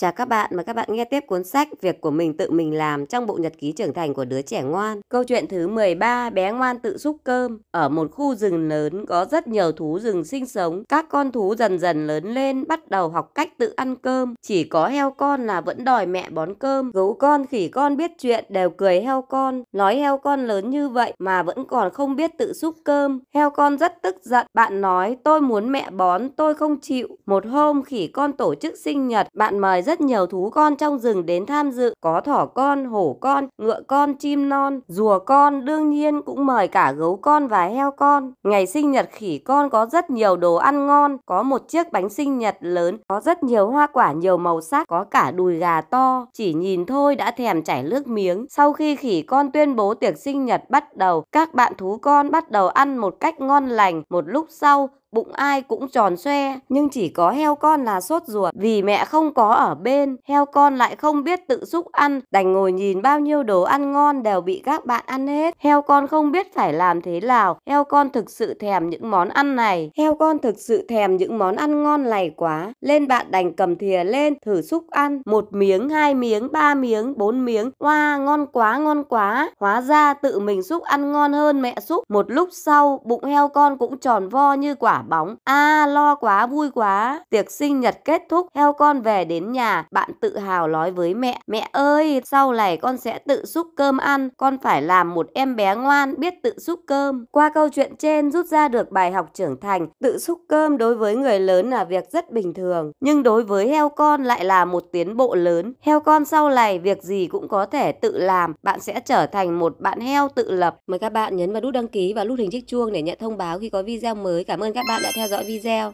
Chào các bạn, và các bạn nghe tiếp cuốn sách Việc của mình tự mình làm trong bộ nhật ký trưởng thành của đứa trẻ ngoan. Câu chuyện thứ 13, bé ngoan tự xúc cơm. Ở một khu rừng lớn có rất nhiều thú rừng sinh sống. Các con thú dần dần lớn lên, bắt đầu học cách tự ăn cơm. Chỉ có heo con là vẫn đòi mẹ bón cơm. Gấu con, khỉ con biết chuyện đều cười heo con. Nói heo con lớn như vậy mà vẫn còn không biết tự xúc cơm. Heo con rất tức giận. Bạn nói tôi muốn mẹ bón, tôi không chịu. Một hôm khỉ con tổ chức sinh nhật, bạn mời rất rất nhiều thú con trong rừng đến tham dự, có thỏ con, hổ con, ngựa con, chim non, rùa con, đương nhiên cũng mời cả gấu con và heo con. Ngày sinh nhật khỉ con có rất nhiều đồ ăn ngon, có một chiếc bánh sinh nhật lớn, có rất nhiều hoa quả nhiều màu sắc, có cả đùi gà to, chỉ nhìn thôi đã thèm chảy nước miếng. Sau khi khỉ con tuyên bố tiệc sinh nhật bắt đầu, các bạn thú con bắt đầu ăn một cách ngon lành, một lúc sau bụng ai cũng tròn xoe, nhưng chỉ có heo con là sốt ruột vì mẹ không có ở bên, heo con lại không biết tự xúc ăn, đành ngồi nhìn bao nhiêu đồ ăn ngon đều bị các bạn ăn hết. Heo con không biết phải làm thế nào, heo con thực sự thèm những món ăn này, heo con thực sự thèm những món ăn ngon này quá. Lên bạn đành cầm thìa lên thử xúc ăn, một miếng, hai miếng, ba miếng, bốn miếng, hoa wow, ngon quá, ngon quá. Hóa ra tự mình xúc ăn ngon hơn mẹ xúc. Một lúc sau, bụng heo con cũng tròn vo như quả bóng. A à, lo quá vui quá. Tiệc sinh nhật kết thúc, heo con về đến nhà, bạn tự hào nói với mẹ. Mẹ ơi, sau này con sẽ tự xúc cơm ăn, con phải làm một em bé ngoan biết tự xúc cơm. Qua câu chuyện trên rút ra được bài học trưởng thành, tự xúc cơm đối với người lớn là việc rất bình thường, nhưng đối với heo con lại là một tiến bộ lớn. Heo con sau này việc gì cũng có thể tự làm, bạn sẽ trở thành một bạn heo tự lập. Mời các bạn nhấn vào nút đăng ký và nút hình chiếc chuông để nhận thông báo khi có video mới. Cảm ơn các bạn bạn đã theo dõi video.